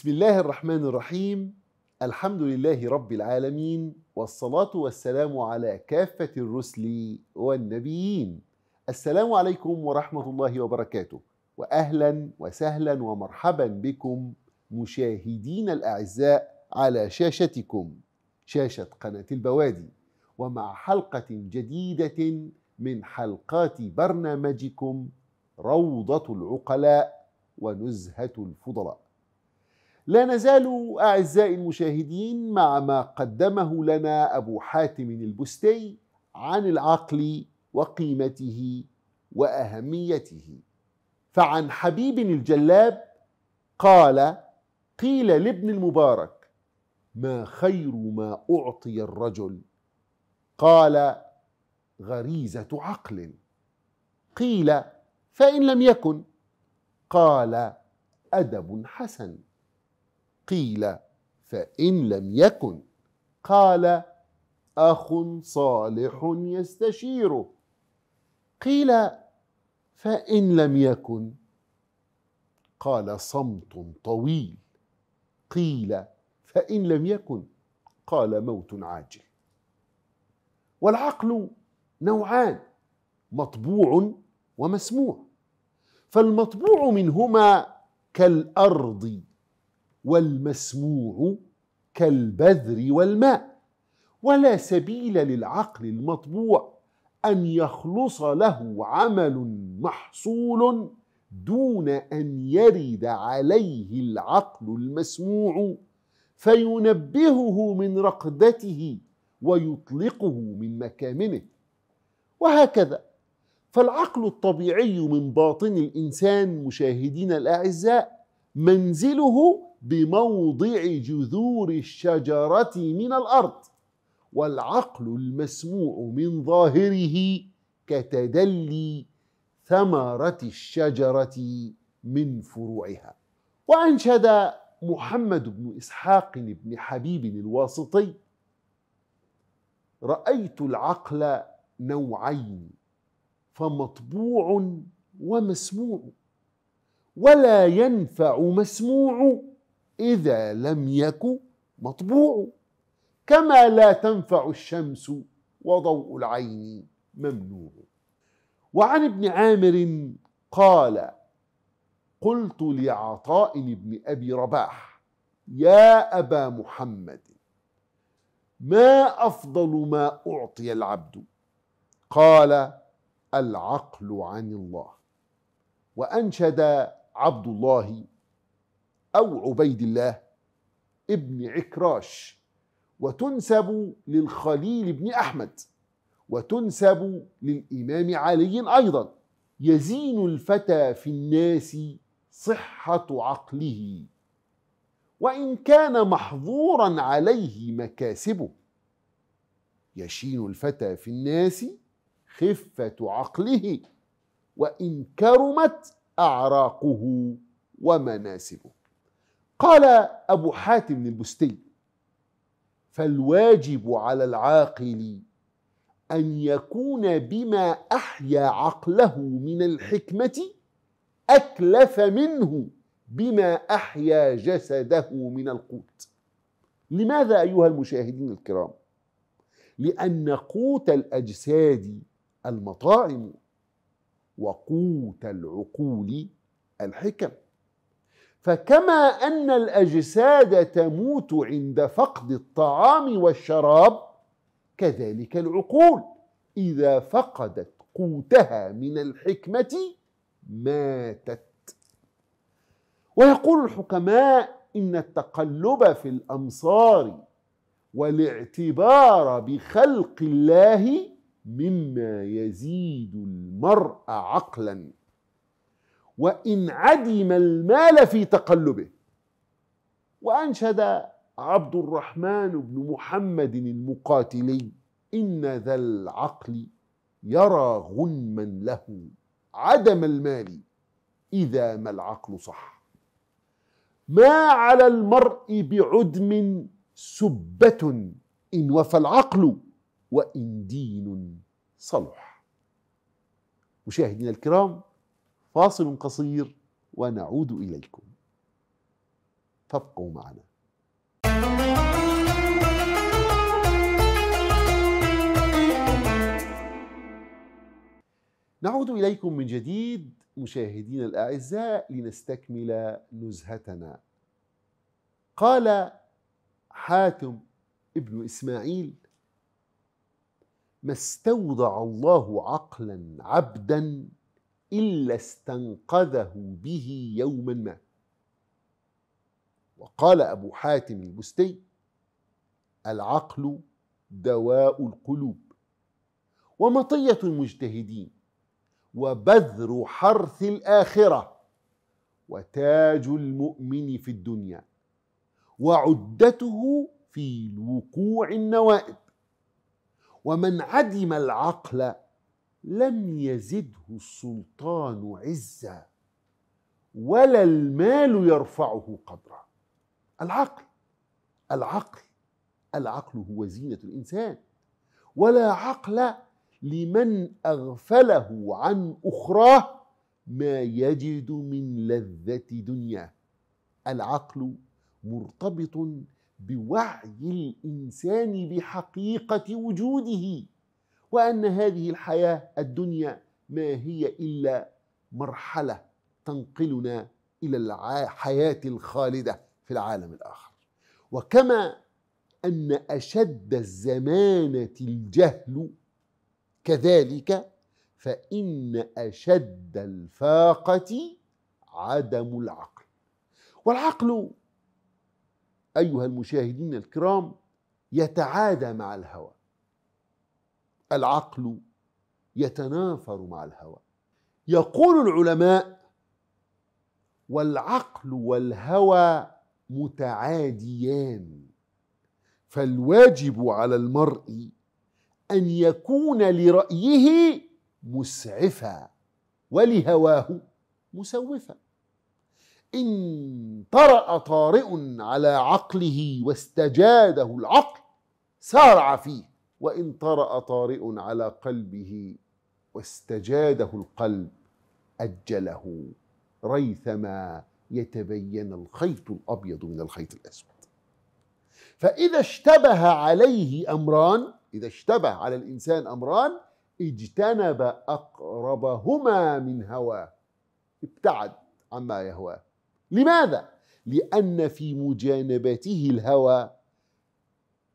بسم الله الرحمن الرحيم الحمد لله رب العالمين والصلاة والسلام على كافة الرسل والنبيين السلام عليكم ورحمة الله وبركاته وأهلا وسهلا ومرحبا بكم مشاهدين الأعزاء على شاشتكم شاشة قناة البوادي ومع حلقة جديدة من حلقات برنامجكم روضة العقلاء ونزهة الفضلاء لا نزال أعزائي المشاهدين مع ما قدمه لنا أبو حاتم البستي عن العقل وقيمته وأهميته فعن حبيب الجلاب قال قيل لابن المبارك ما خير ما أعطي الرجل قال غريزة عقل قيل فإن لم يكن قال أدب حسن قيل فإن لم يكن قال أخ صالح يستشيره قيل فإن لم يكن قال صمت طويل قيل فإن لم يكن قال موت عاجل والعقل نوعان مطبوع ومسموع فالمطبوع منهما كالأرض والمسموع كالبذر والماء ولا سبيل للعقل المطبوع ان يخلص له عمل محصول دون ان يرد عليه العقل المسموع فينبهه من رقدته ويطلقه من مكامنه وهكذا فالعقل الطبيعي من باطن الانسان مشاهدينا الاعزاء منزله بموضع جذور الشجرة من الأرض والعقل المسموع من ظاهره كتدلي ثمرة الشجرة من فروعها وأنشد محمد بن إسحاق بن حبيب الواسطي رأيت العقل نوعين فمطبوع ومسموع ولا ينفع مسموع إذا لم يك مطبوع كما لا تنفع الشمس وضوء العين ممنوع وعن ابن عامر قال قلت لعطاء بن أبي رباح يا أبا محمد ما أفضل ما أعطي العبد قال العقل عن الله وأنشد عبد الله أو عبيد الله ابن عكراش وتنسب للخليل بن أحمد وتنسب للإمام علي أيضا يزين الفتى في الناس صحة عقله وإن كان محظورا عليه مكاسبه يشين الفتى في الناس خفة عقله وإن كرمت أعراقه ومناسبه قال أبو حاتم البستي فالواجب على العاقل أن يكون بما أحيا عقله من الحكمة أكلف منه بما أحيا جسده من القوت لماذا أيها المشاهدين الكرام؟ لأن قوت الأجساد المطاعم وقوت العقول الحكم فكما ان الاجساد تموت عند فقد الطعام والشراب كذلك العقول اذا فقدت قوتها من الحكمه ماتت ويقول الحكماء ان التقلب في الامصار والاعتبار بخلق الله مما يزيد المرء عقلا وإن عدم المال في تقلبه وأنشد عبد الرحمن بن محمد المقاتلي إن ذا العقل يرى غنما له عدم المال إذا ما العقل صح ما على المرء بعدم سبة إن وفى العقل وإن دين صلح مشاهدينا الكرام فاصل قصير ونعود اليكم فابقوا معنا نعود اليكم من جديد مشاهدينا الاعزاء لنستكمل نزهتنا قال حاتم ابن اسماعيل ما استودع الله عقلا عبدا إلا استنقذه به يوما ما وقال أبو حاتم البستي العقل دواء القلوب ومطية المجتهدين وبذر حرث الآخرة وتاج المؤمن في الدنيا وعدته في وقوع النوائب ومن عدم العقل لم يزده السلطان عزا ولا المال يرفعه قدرا العقل العقل العقل هو زينه الانسان ولا عقل لمن اغفله عن اخراه ما يجد من لذه دنياه العقل مرتبط بوعي الانسان بحقيقه وجوده وأن هذه الحياة الدنيا ما هي إلا مرحلة تنقلنا إلى الحياة الخالدة في العالم الآخر وكما أن أشد الزمانة الجهل كذلك فإن أشد الفاقة عدم العقل والعقل أيها المشاهدين الكرام يتعادى مع الهوى العقل يتنافر مع الهوى يقول العلماء والعقل والهوى متعاديان فالواجب على المرء ان يكون لرايه مسعفا ولهواه مسوفا ان طرا طارئ على عقله واستجاده العقل سارع فيه وإن طرأ طارئ على قلبه واستجاده القلب أجله ريثما يتبين الخيط الأبيض من الخيط الأسود فإذا اشتبه عليه أمران إذا اشتبه على الإنسان أمران اجتنب أقربهما من هواه ابتعد عما يهواه لماذا؟ لأن في مجانبته الهوى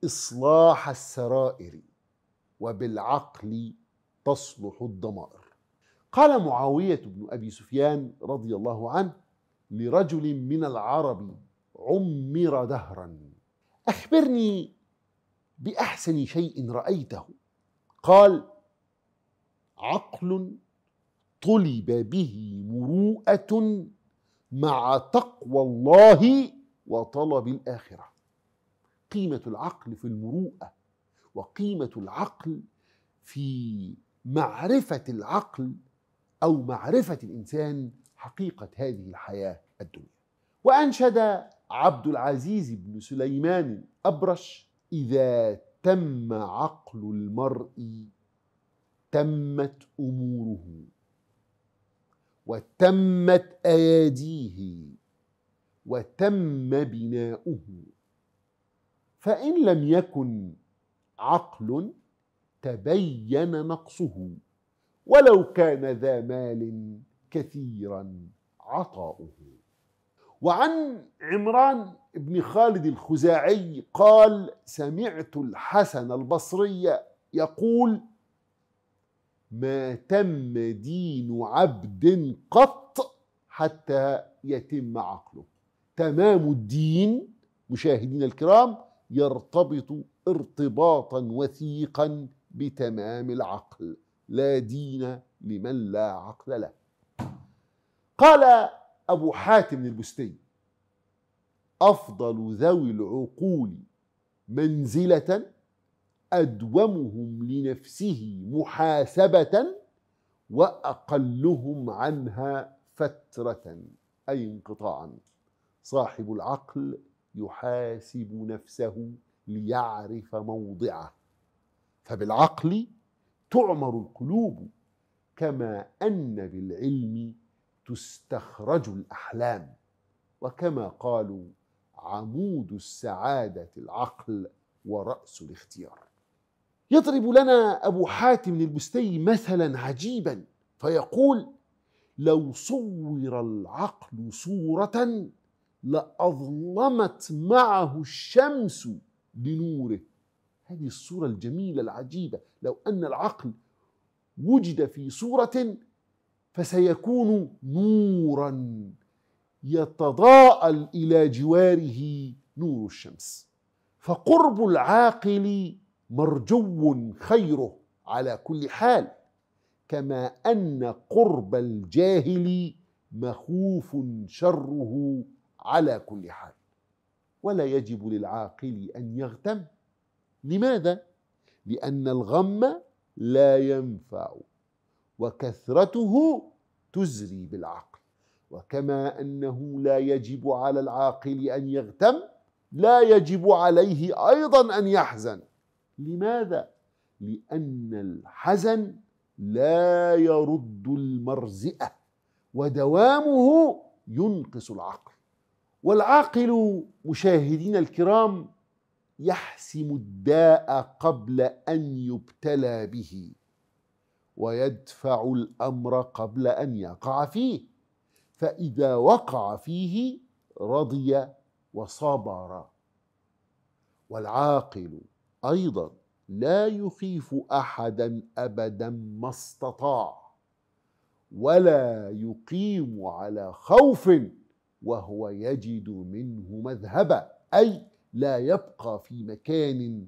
إصلاح السرائر وبالعقل تصلح الضمائر قال معاوية بن أبي سفيان رضي الله عنه لرجل من العرب عمر دهرا أخبرني بأحسن شيء رأيته قال عقل طلب به مروءة مع تقوى الله وطلب الآخرة قيمة العقل في المروءة وقيمة العقل في معرفة العقل أو معرفة الإنسان حقيقة هذه الحياة الدنيا وأنشد عبد العزيز بن سليمان الأبرش إذا تم عقل المرء تمت أموره وتمت أياديه وتم بناؤه فإن لم يكن عقل تبين نقصه ولو كان ذا مال كثيرا عطاؤه وعن عمران بن خالد الخزاعي قال سمعت الحسن البصري يقول ما تم دين عبد قط حتى يتم عقله تمام الدين مشاهدينا الكرام يرتبط ارتباطا وثيقا بتمام العقل لا دين لمن لا عقل له قال أبو حاتم البستي أفضل ذوي العقول منزلة أدومهم لنفسه محاسبة وأقلهم عنها فترة أي انقطاعا صاحب العقل يحاسب نفسه ليعرف موضعه فبالعقل تعمر القلوب كما ان بالعلم تستخرج الاحلام وكما قالوا عمود السعاده العقل وراس الاختيار يضرب لنا ابو حاتم البستي مثلا عجيبا فيقول لو صور العقل صوره لأظلمت معه الشمس بنوره هذه الصورة الجميلة العجيبة لو أن العقل وجد في صورة فسيكون نورا يتضاءل إلى جواره نور الشمس فقرب العاقل مرجو خيره على كل حال كما أن قرب الجاهل مخوف شره على كل حال ولا يجب للعاقل ان يغتم لماذا لان الغم لا ينفع وكثرته تزري بالعقل وكما انه لا يجب على العاقل ان يغتم لا يجب عليه ايضا ان يحزن لماذا لان الحزن لا يرد المرزئه ودوامه ينقص العقل والعاقل مشاهدين الكرام يحسم الداء قبل ان يبتلى به ويدفع الامر قبل ان يقع فيه فاذا وقع فيه رضي وصبر والعاقل ايضا لا يخيف احدا ابدا ما استطاع ولا يقيم على خوف وهو يجد منه مذهبا اي لا يبقى في مكان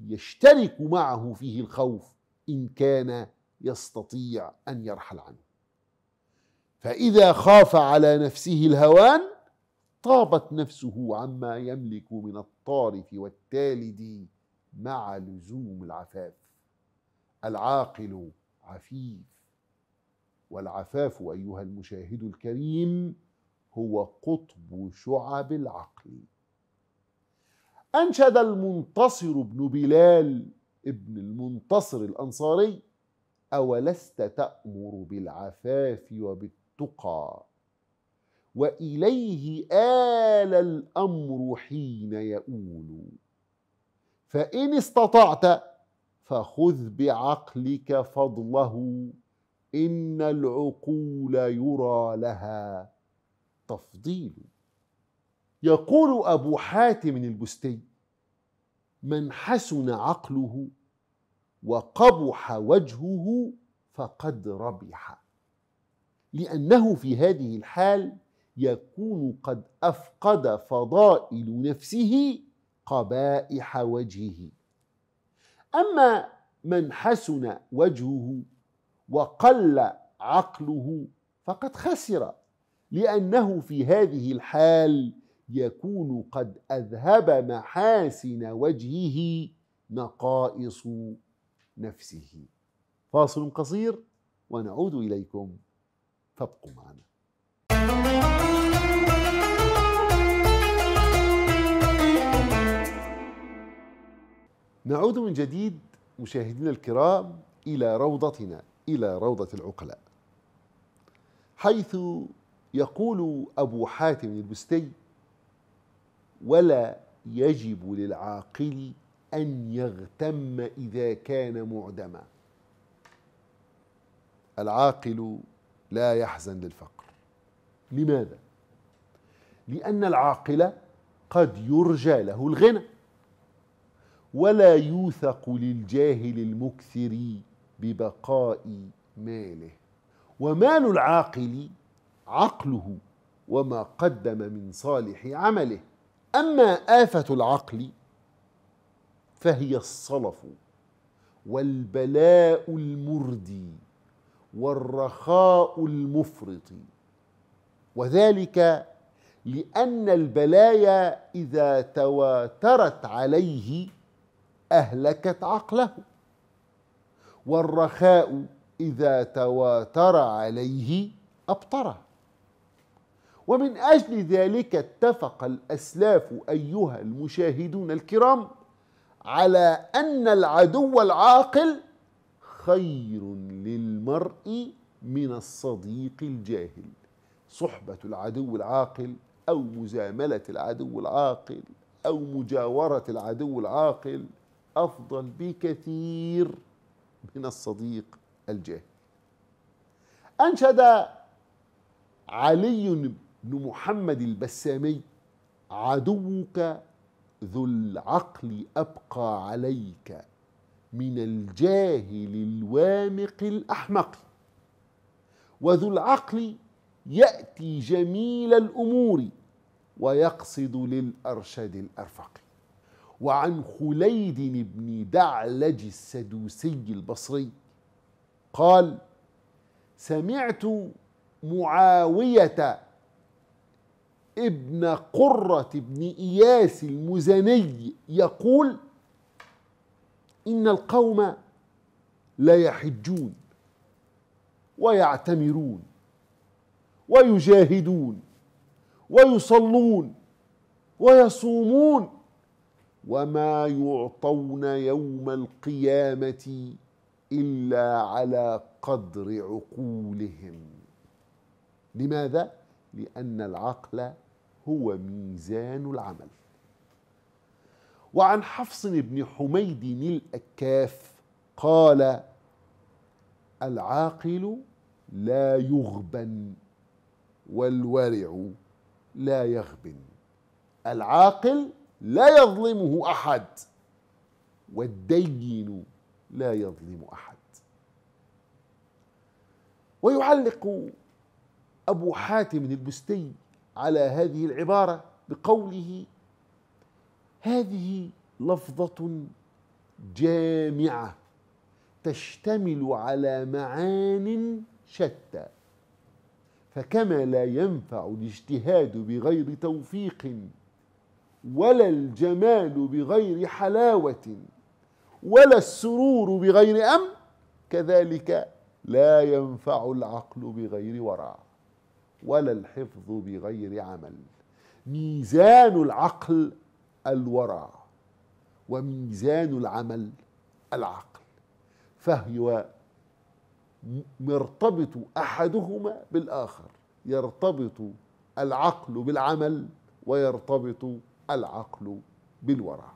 يشترك معه فيه الخوف ان كان يستطيع ان يرحل عنه فاذا خاف على نفسه الهوان طابت نفسه عما يملك من الطارف والتالد مع لزوم العفاف العاقل عفيف والعفاف ايها المشاهد الكريم هو قطب شعب العقل أنشد المنتصر بن بلال ابن المنتصر الأنصاري أولست تأمر بالعفاف وبالتقى وإليه آل الأمر حين يؤول فإن استطعت فخذ بعقلك فضله إن العقول يرى لها التفضيل يقول أبو حاتم البستي من حسن عقله وقبح وجهه فقد ربح لأنه في هذه الحال يكون قد أفقد فضائل نفسه قبائح وجهه أما من حسن وجهه وقل عقله فقد خسر لأنه في هذه الحال يكون قد أذهب محاسن وجهه نقائص نفسه فاصل قصير ونعود إليكم فابقوا معنا نعود من جديد مشاهدينا الكرام إلى روضتنا إلى روضة العقلاء حيث يقول أبو حاتم البستي ولا يجب للعاقل أن يغتم إذا كان معدما العاقل لا يحزن للفقر لماذا؟ لأن العاقل قد يرجى له الغنى ولا يوثق للجاهل المكثر ببقاء ماله ومال العاقل عقله وما قدم من صالح عمله اما افه العقل فهي الصلف والبلاء المردي والرخاء المفرط وذلك لان البلايا اذا تواترت عليه اهلكت عقله والرخاء اذا تواتر عليه ابطره ومن أجل ذلك اتفق الأسلاف أيها المشاهدون الكرام على أن العدو العاقل خير للمرء من الصديق الجاهل صحبة العدو العاقل أو مزاملة العدو العاقل أو مجاورة العدو العاقل أفضل بكثير من الصديق الجاهل أنشد علي بن محمد البسامي عدوك ذو العقل أبقى عليك من الجاهل الوامق الأحمق وذو العقل يأتي جميل الأمور ويقصد للأرشد الأرفق وعن خليد بن دعلج السدوسي البصري قال سمعت معاوية ابن قرة بن إياس المزني يقول إن القوم لا يحجون ويعتمرون ويجاهدون ويصلون ويصومون وما يعطون يوم القيامة إلا على قدر عقولهم لماذا؟ لأن العقل هو ميزان العمل وعن حفص بن حميد الأكاف قال العاقل لا يغبن والورع لا يغبن العاقل لا يظلمه أحد والدين لا يظلم أحد ويعلق أبو حاتم البستي على هذه العبارة بقوله هذه لفظة جامعة تشتمل على معان شتى فكما لا ينفع الاجتهاد بغير توفيق ولا الجمال بغير حلاوة ولا السرور بغير أمن كذلك لا ينفع العقل بغير ورع ولا الحفظ بغير عمل ميزان العقل الورع وميزان العمل العقل فهو مرتبط احدهما بالاخر يرتبط العقل بالعمل ويرتبط العقل بالورع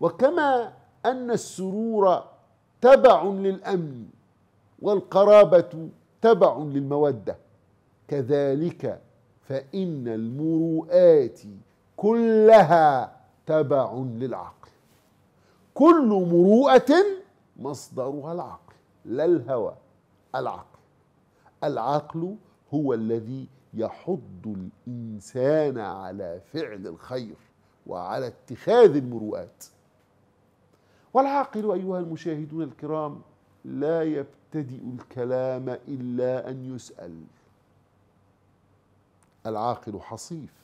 وكما ان السرور تبع للامن والقرابه تبع للمودة كذلك فإن المروءات كلها تبع للعقل كل مروءة مصدرها العقل لا الهوى العقل العقل هو الذي يحض الإنسان على فعل الخير وعلى اتخاذ المروءات والعاقل أيها المشاهدون الكرام لا يبت يبتدئ الكلام إلا أن يسأل العاقل حصيف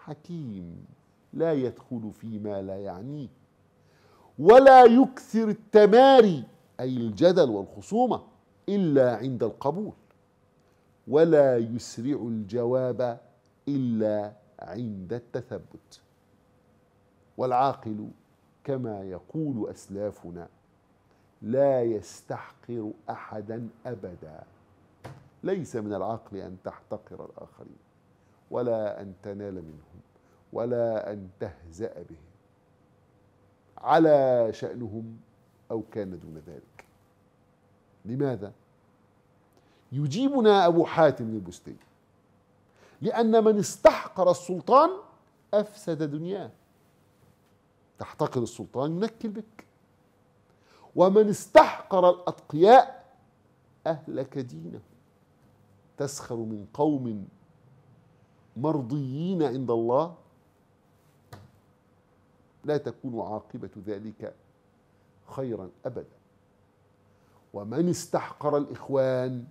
حكيم لا يدخل فيما لا يعنيه ولا يكثر التماري أي الجدل والخصومة إلا عند القبول ولا يسرع الجواب إلا عند التثبت والعاقل كما يقول أسلافنا لا يستحقر احدا ابدا ليس من العقل ان تحتقر الاخرين ولا ان تنال منهم ولا ان تهزا بهم على شانهم او كان دون ذلك لماذا يجيبنا ابو حاتم البستي لان من استحقر السلطان افسد دنياه تحتقر السلطان ينكل بك ومن استحقر الأتقياء أهلك دينه تسخر من قوم مرضيين عند الله لا تكون عاقبة ذلك خيرا أبدا ومن استحقر الإخوان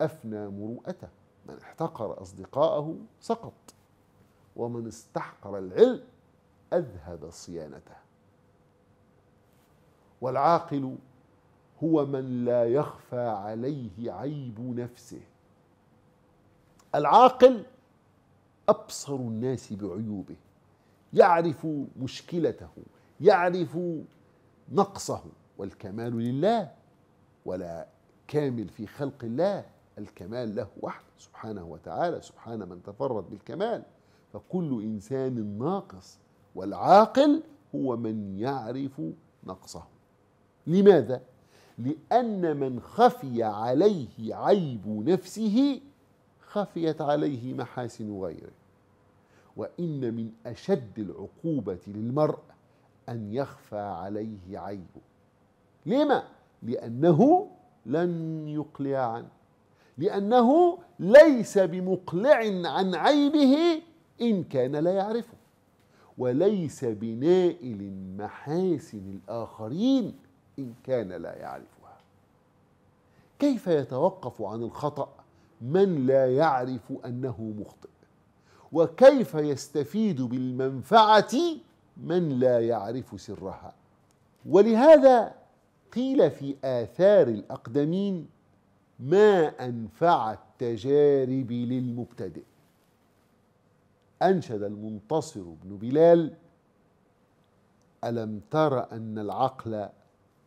أفنى مروءته من احتقر أصدقاءه سقط ومن استحقر العلم أذهب صيانته والعاقل هو من لا يخفى عليه عيب نفسه العاقل ابصر الناس بعيوبه يعرف مشكلته يعرف نقصه والكمال لله ولا كامل في خلق الله الكمال له وحده سبحانه وتعالى سبحان من تفرد بالكمال فكل انسان ناقص والعاقل هو من يعرف نقصه لماذا؟ لأن من خفي عليه عيب نفسه خفيت عليه محاسن غيره وإن من أشد العقوبة للمرء أن يخفى عليه عيبه لما؟ لأنه لن يقلع عنه لأنه ليس بمقلع عن عيبه إن كان لا يعرفه وليس بنائل محاسن الآخرين إن كان لا يعرفها كيف يتوقف عن الخطأ من لا يعرف أنه مخطئ وكيف يستفيد بالمنفعة من لا يعرف سرها ولهذا قيل في آثار الأقدمين ما أنفع التجارب للمبتدئ أنشد المنتصر بن بلال ألم تر أن العقل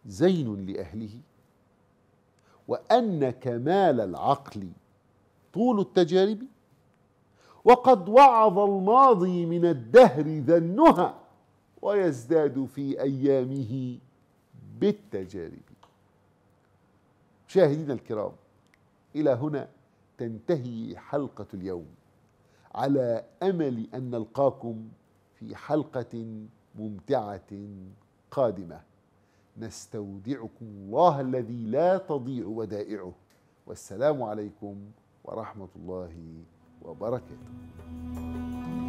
زين لأهله وأن كمال العقل طول التجارب وقد وعظ الماضي من الدهر ذنها ويزداد في أيامه بالتجارب مشاهدينا الكرام إلى هنا تنتهي حلقة اليوم على أمل أن نلقاكم في حلقة ممتعة قادمة نستودعكم الله الذي لا تضيع ودائعه والسلام عليكم ورحمه الله وبركاته